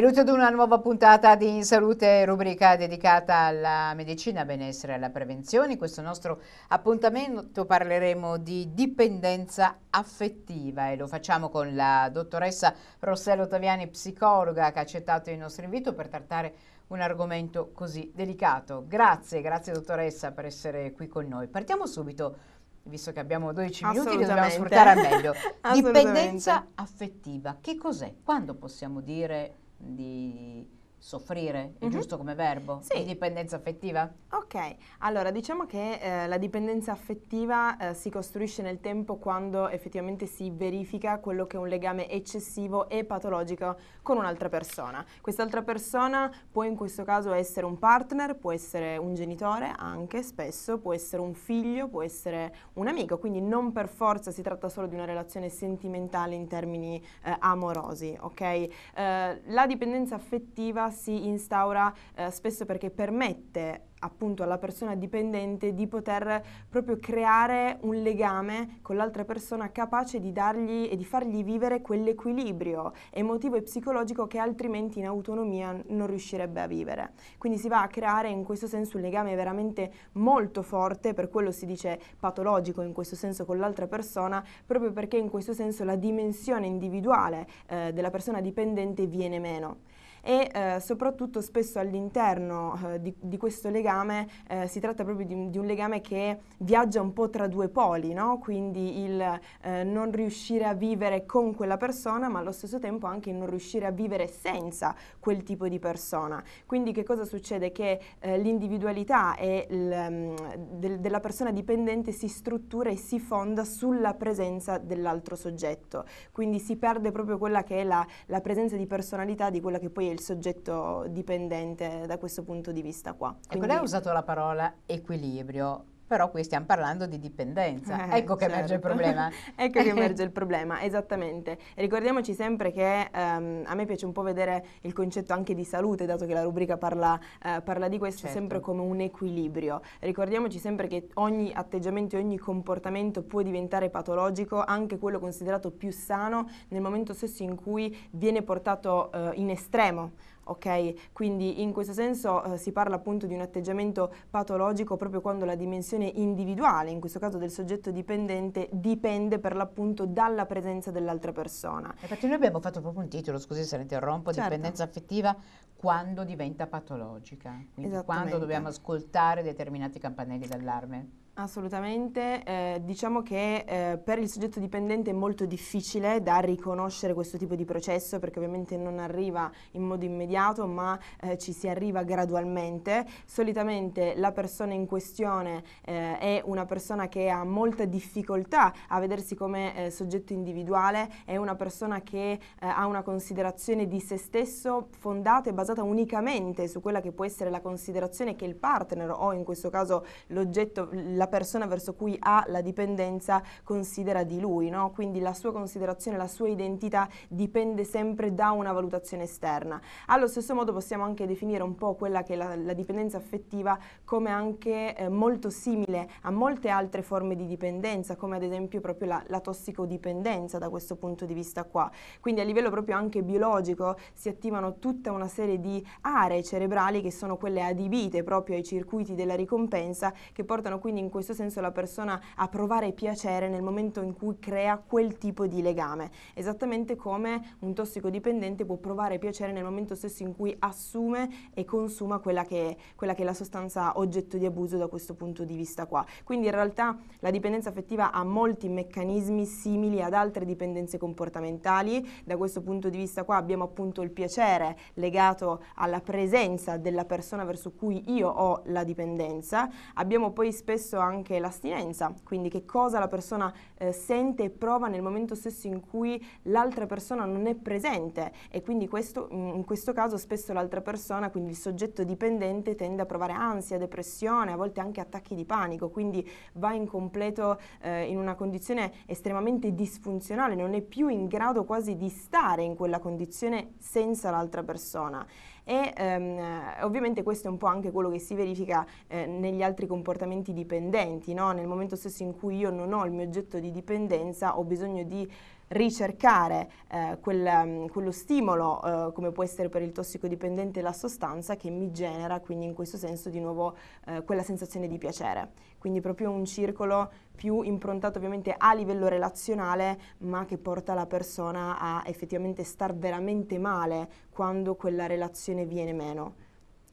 Benvenuti ad una nuova puntata di In Salute, rubrica dedicata alla medicina, benessere e alla prevenzione. In questo nostro appuntamento parleremo di dipendenza affettiva e lo facciamo con la dottoressa Rossella Ottaviani, psicologa, che ha accettato il nostro invito per trattare un argomento così delicato. Grazie, grazie dottoressa per essere qui con noi. Partiamo subito visto che abbiamo 12 minuti, li dobbiamo sfruttare al meglio. Dipendenza affettiva, che cos'è? Quando possiamo dire the soffrire, è mm-hmm. giusto come verbo? Sì. Di dipendenza affettiva? Ok, allora diciamo che eh, la dipendenza affettiva eh, si costruisce nel tempo quando effettivamente si verifica quello che è un legame eccessivo e patologico con un'altra persona. Quest'altra persona può in questo caso essere un partner, può essere un genitore anche spesso, può essere un figlio, può essere un amico, quindi non per forza si tratta solo di una relazione sentimentale in termini eh, amorosi, ok? Eh, la dipendenza affettiva si instaura eh, spesso perché permette appunto alla persona dipendente di poter proprio creare un legame con l'altra persona capace di dargli e di fargli vivere quell'equilibrio emotivo e psicologico che altrimenti in autonomia non riuscirebbe a vivere. Quindi si va a creare in questo senso un legame veramente molto forte, per quello si dice patologico in questo senso con l'altra persona, proprio perché in questo senso la dimensione individuale eh, della persona dipendente viene meno e eh, soprattutto spesso all'interno eh, di, di, questo legame eh, si tratta proprio di, di, un legame che viaggia un po' tra due poli, no? quindi il eh, non riuscire a vivere con quella persona ma allo stesso tempo anche il non riuscire a vivere senza quel tipo di persona. Quindi che cosa succede? Che eh, l'individualità mm, del, della persona dipendente si struttura e si fonda sulla presenza dell'altro soggetto, quindi si perde proprio quella che è la, la presenza di personalità di quella che poi il soggetto dipendente da questo punto di vista qua. Quindi... Ecco, lei ha usato la parola equilibrio però qui stiamo parlando di dipendenza. Eh, ecco che certo. emerge il certo. problema. ecco che emerge il problema, esattamente. E ricordiamoci sempre che um, a me piace un po' vedere il concetto anche di salute, dato che la rubrica parla, uh, parla di questo, certo. sempre come un equilibrio. Ricordiamoci sempre che ogni atteggiamento e ogni comportamento può diventare patologico, anche quello considerato più sano, nel momento stesso in cui viene portato uh, in estremo ok? Quindi in questo senso eh, si parla appunto di un atteggiamento patologico proprio quando la dimensione individuale, in questo caso del soggetto dipendente, dipende per l'appunto dalla presenza dell'altra persona. Infatti noi abbiamo fatto proprio un titolo, scusi se la interrompo, certo. dipendenza affettiva quando diventa patologica, quindi quando dobbiamo ascoltare determinati campanelli d'allarme. Assolutamente, eh, diciamo che eh, per il soggetto dipendente è molto difficile da riconoscere questo tipo di processo perché ovviamente non arriva in modo immediato ma eh, ci si arriva gradualmente. Solitamente la persona in questione eh, è una persona che ha molta difficoltà a vedersi come eh, soggetto individuale, è una persona che eh, ha una considerazione di se stesso fondata e basata unicamente su quella che può essere la considerazione che il partner o in questo caso l'oggetto, la persona verso cui ha la dipendenza considera di lui, no? quindi la sua considerazione, la sua identità dipende sempre da una valutazione esterna. Allo stesso modo possiamo anche definire un po' quella che è la, la dipendenza affettiva come anche eh, molto simile a molte altre forme di dipendenza, come ad esempio proprio la, la tossicodipendenza da questo punto di vista qua. Quindi a livello proprio anche biologico si attivano tutta una serie di aree cerebrali che sono quelle adibite proprio ai circuiti della ricompensa che portano quindi in questo questo senso la persona a provare piacere nel momento in cui crea quel tipo di legame, esattamente come un tossicodipendente può provare piacere nel momento stesso in cui assume e consuma quella che, quella che è la sostanza oggetto di abuso da questo punto di vista qua. Quindi in realtà la dipendenza affettiva ha molti meccanismi simili ad altre dipendenze comportamentali, da questo punto di vista qua abbiamo appunto il piacere legato alla presenza della persona verso cui io ho la dipendenza, abbiamo poi spesso anche anche l'astinenza, quindi che cosa la persona eh, sente e prova nel momento stesso in cui l'altra persona non è presente e quindi questo, in questo caso spesso l'altra persona, quindi il soggetto dipendente, tende a provare ansia, depressione, a volte anche attacchi di panico, quindi va in completo eh, in una condizione estremamente disfunzionale, non è più in grado quasi di stare in quella condizione senza l'altra persona e ehm, eh, ovviamente questo è un po' anche quello che si verifica eh, negli altri comportamenti dipendenti, no? nel momento stesso in cui io non ho il mio oggetto di dipendenza ho bisogno di ricercare eh, quel, mm, quello stimolo, eh, come può essere per il tossicodipendente la sostanza, che mi genera quindi in questo senso di nuovo eh, quella sensazione di piacere. Quindi proprio un circolo più improntato ovviamente a livello relazionale, ma che porta la persona a effettivamente star veramente male quando quella relazione viene meno.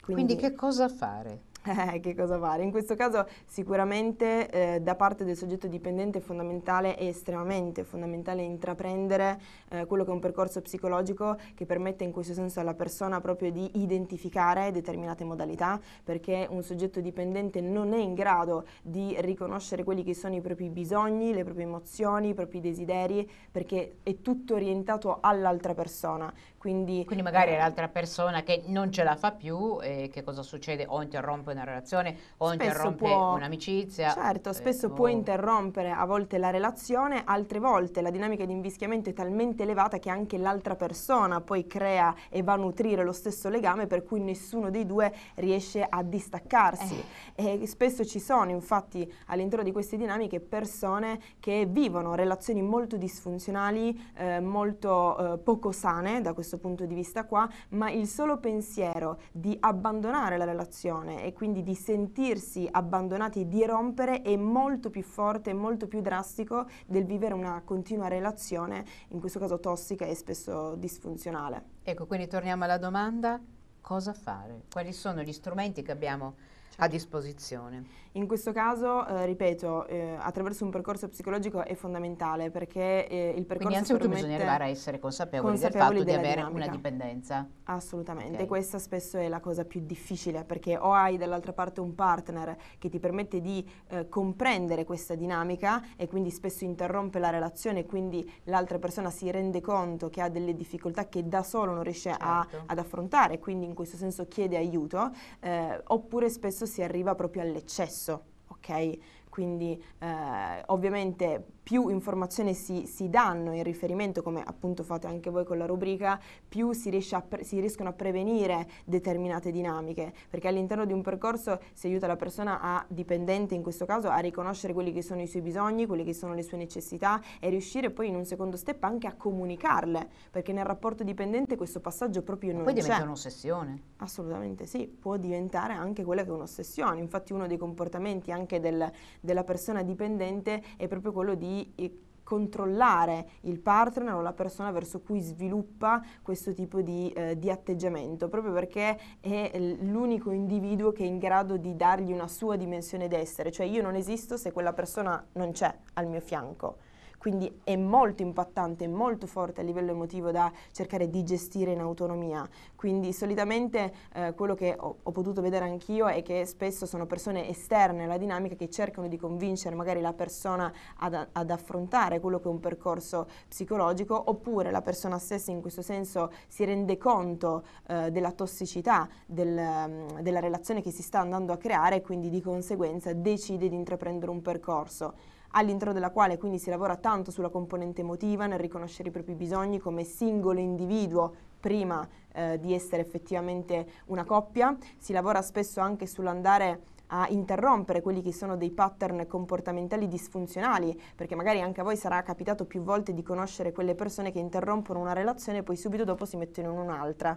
Quindi, quindi che cosa fare? che cosa fare? In questo caso sicuramente eh, da parte del soggetto dipendente è fondamentale e estremamente fondamentale intraprendere eh, quello che è un percorso psicologico che permette in questo senso alla persona proprio di identificare determinate modalità perché un soggetto dipendente non è in grado di riconoscere quelli che sono i propri bisogni, le proprie emozioni, i propri desideri perché è tutto orientato all'altra persona. Quindi, Quindi magari è eh, l'altra persona che non ce la fa più e eh, che cosa succede o interrompe una relazione o spesso interrompe può, un'amicizia. Certo, eh, spesso eh, può interrompere a volte la relazione, altre volte la dinamica di invischiamento è talmente elevata che anche l'altra persona poi crea e va a nutrire lo stesso legame per cui nessuno dei due riesce a distaccarsi. Eh. E spesso ci sono infatti all'interno di queste dinamiche persone che vivono relazioni molto disfunzionali, eh, molto eh, poco sane da questo punto di vista qua, ma il solo pensiero di abbandonare la relazione e quindi quindi di sentirsi abbandonati, di rompere, è molto più forte, molto più drastico del vivere una continua relazione, in questo caso tossica e spesso disfunzionale. Ecco, quindi torniamo alla domanda, cosa fare? Quali sono gli strumenti che abbiamo? a disposizione. In questo caso, eh, ripeto, eh, attraverso un percorso psicologico è fondamentale perché eh, il percorso... Quindi innanzitutto bisogna arrivare a essere consapevoli, consapevoli del fatto di avere dinamica. una dipendenza. Assolutamente, okay. questa spesso è la cosa più difficile perché o hai dall'altra parte un partner che ti permette di eh, comprendere questa dinamica e quindi spesso interrompe la relazione e quindi l'altra persona si rende conto che ha delle difficoltà che da solo non riesce certo. a, ad affrontare, quindi in questo senso chiede aiuto, eh, oppure spesso si arriva proprio all'eccesso, ok? Quindi eh, ovviamente più informazioni si, si, danno in riferimento, come appunto fate anche voi con la rubrica, più si, pre- si riescono a prevenire determinate dinamiche, perché all'interno di un percorso si aiuta la persona a, dipendente in questo caso, a riconoscere quelli che sono i suoi bisogni, quelle che sono le sue necessità e riuscire poi in un secondo step anche a comunicarle, perché nel rapporto dipendente questo passaggio proprio Ma non poi c'è. Poi diventa un'ossessione. Assolutamente sì, può diventare anche quella che è un'ossessione, infatti uno dei comportamenti anche del, della persona dipendente è proprio quello di eh, controllare il partner o la persona verso cui sviluppa questo tipo di, eh, di atteggiamento, proprio perché è l'unico individuo che è in grado di dargli una sua dimensione d'essere, cioè io non esisto se quella persona non c'è al mio fianco quindi è molto impattante, molto forte a livello emotivo da cercare di gestire in autonomia. Quindi solitamente eh, quello che ho, ho, potuto vedere anch'io è che spesso sono persone esterne alla dinamica che cercano di convincere magari la persona ad, ad affrontare quello che è un percorso psicologico oppure la persona stessa in questo senso si rende conto eh, della tossicità del, mm, della relazione che si sta andando a creare e quindi di conseguenza decide di intraprendere un percorso all'interno della quale quindi si lavora tanto sulla componente emotiva, nel riconoscere i propri bisogni come singolo individuo prima eh, di essere effettivamente una coppia, si lavora spesso anche sull'andare a interrompere quelli che sono dei pattern comportamentali disfunzionali, perché magari anche a voi sarà capitato più volte di conoscere quelle persone che interrompono una relazione e poi subito dopo si mettono in un'altra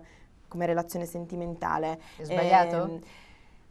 come relazione sentimentale. È sbagliato? Eh,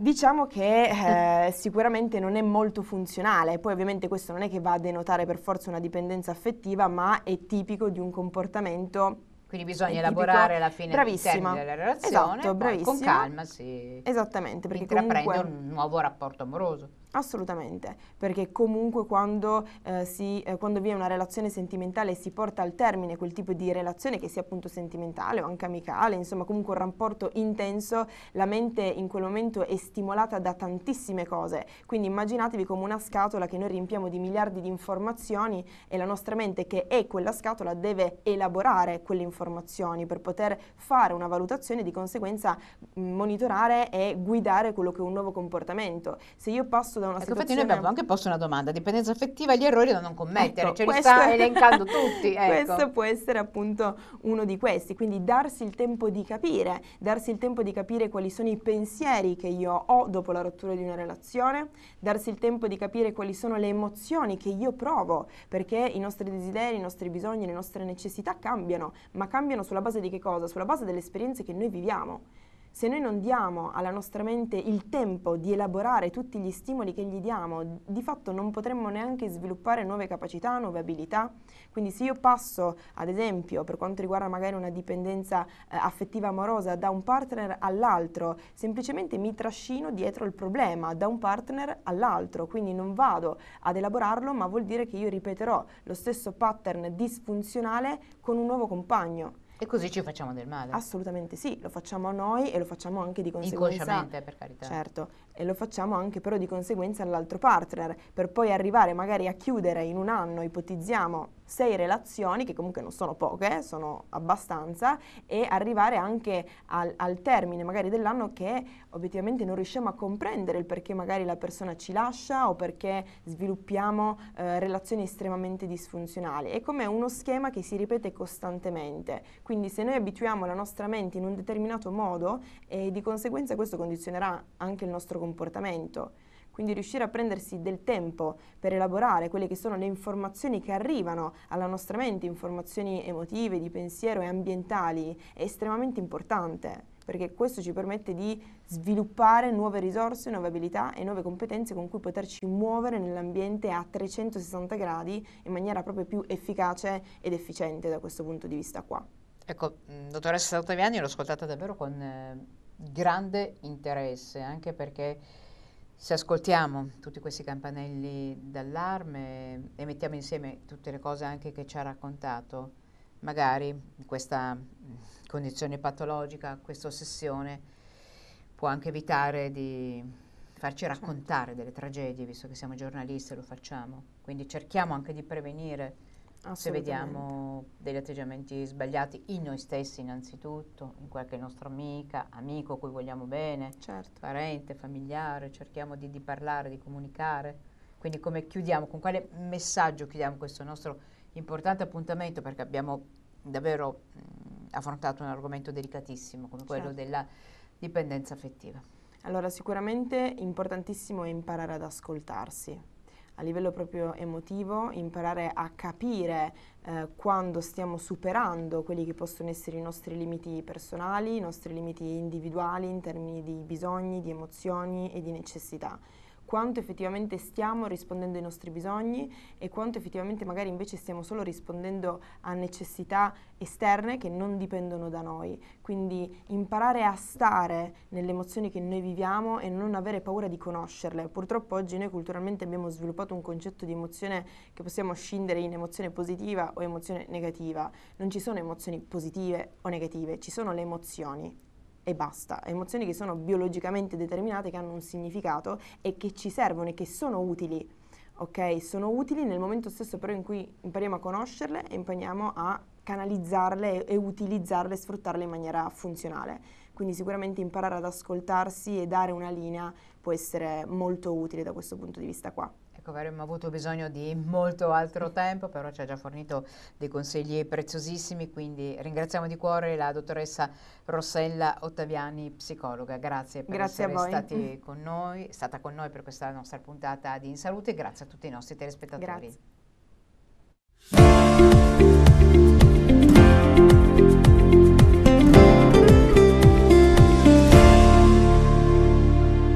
Diciamo che eh, sicuramente non è molto funzionale, poi ovviamente questo non è che va a denotare per forza una dipendenza affettiva, ma è tipico di un comportamento quindi bisogna elaborare alla fine bravissima. della relazione esatto, con calma sì. Esattamente, perché intraprende comunque... un nuovo rapporto amoroso. Assolutamente, perché comunque quando, eh, si, eh, quando, vi è una relazione sentimentale e si porta al termine quel tipo di relazione, che sia appunto sentimentale o anche amicale, insomma comunque un rapporto intenso, la mente in quel momento è stimolata da tantissime cose, quindi immaginatevi come una scatola che noi riempiamo di miliardi di informazioni e la nostra mente che è quella scatola deve elaborare quelle informazioni per poter fare una valutazione e di conseguenza mm, monitorare e guidare quello che è un nuovo comportamento. Se io passo da una ecco, situazione... Infatti noi abbiamo anche posto una domanda, dipendenza affettiva e gli errori da non commettere, ecco, ce cioè questo... li sta elencando tutti. Ecco. Questo può essere appunto uno di questi, quindi darsi il tempo di capire, darsi il tempo di capire quali sono i pensieri che io ho dopo la rottura di una relazione, darsi il tempo di capire quali sono le emozioni che io provo, perché i nostri desideri, i nostri bisogni, le nostre necessità cambiano, ma cambiano sulla base di che cosa? Sulla base delle esperienze che noi viviamo se noi non diamo alla nostra mente il tempo di elaborare tutti gli stimoli che gli diamo, di fatto non potremmo neanche sviluppare nuove capacità, nuove abilità. Quindi se io passo, ad esempio, per quanto riguarda magari una dipendenza eh, affettiva amorosa, da un partner all'altro, semplicemente mi trascino dietro il problema, da un partner all'altro, quindi non vado ad elaborarlo, ma vuol dire che io ripeterò lo stesso pattern disfunzionale con un nuovo compagno e così ci facciamo del male. Assolutamente sì, lo facciamo a noi e lo facciamo anche di conseguenza. Inconsciamente, per carità. Certo, e lo facciamo anche però di conseguenza all'altro partner, per poi arrivare magari a chiudere in un anno, ipotizziamo, sei relazioni, che comunque non sono poche, eh, sono abbastanza, e arrivare anche al, al termine magari dell'anno che obiettivamente non riusciamo a comprendere il perché magari la persona ci lascia o perché sviluppiamo eh, relazioni estremamente disfunzionali. È come uno schema che si ripete costantemente, quindi se noi abituiamo la nostra mente in un determinato modo eh, di conseguenza questo condizionerà anche il nostro comportamento quindi riuscire a prendersi del tempo per elaborare quelle che sono le informazioni che arrivano alla nostra mente, informazioni emotive, di pensiero e ambientali, è estremamente importante perché questo ci permette di sviluppare nuove risorse, nuove abilità e nuove competenze con cui poterci muovere nell'ambiente a 360 gradi in maniera proprio più efficace ed efficiente da questo punto di vista qua. Ecco, mm, dottoressa Ottaviani, l'ho ascoltata davvero con eh, grande interesse, anche perché se ascoltiamo tutti questi campanelli d'allarme e mettiamo insieme tutte le cose anche che ci ha raccontato, magari questa mm, condizione patologica, questa ossessione può anche evitare di farci raccontare delle tragedie, visto che siamo giornalisti e lo facciamo. Quindi cerchiamo anche di prevenire se vediamo degli atteggiamenti sbagliati in noi stessi innanzitutto, in qualche nostra amica, amico cui vogliamo bene, certo. parente, familiare, cerchiamo di, di, parlare, di comunicare. Quindi come chiudiamo, con quale messaggio chiudiamo questo nostro importante appuntamento perché abbiamo davvero mh, mm, affrontato un argomento delicatissimo come quello certo. della dipendenza affettiva. Allora sicuramente importantissimo è imparare ad ascoltarsi, a livello proprio emotivo, imparare a capire eh, quando stiamo superando quelli che possono essere i nostri limiti personali, i nostri limiti individuali in termini di bisogni, di emozioni e di necessità quanto effettivamente stiamo rispondendo ai nostri bisogni e quanto effettivamente magari invece stiamo solo rispondendo a necessità esterne che non dipendono da noi. Quindi imparare a stare nelle emozioni che noi viviamo e non avere paura di conoscerle. Purtroppo oggi noi culturalmente abbiamo sviluppato un concetto di emozione che possiamo scindere in emozione positiva o emozione negativa. Non ci sono emozioni positive o negative, ci sono le emozioni e basta, emozioni che sono biologicamente determinate, che hanno un significato e che ci servono e che sono utili. Ok, sono utili nel momento stesso però in cui impariamo a conoscerle e impariamo a canalizzarle e, utilizzarle e sfruttarle in maniera funzionale. Quindi sicuramente imparare ad ascoltarsi e dare una linea può essere molto utile da questo punto di vista qua. Ecco, avremmo avuto bisogno di molto altro tempo, però ci ha già fornito dei consigli preziosissimi, quindi ringraziamo di cuore la dottoressa Rossella Ottaviani, psicologa. Grazie per grazie essere stati con noi, stata con noi per questa nostra puntata di In Salute e grazie a tutti i nostri telespettatori. Grazie.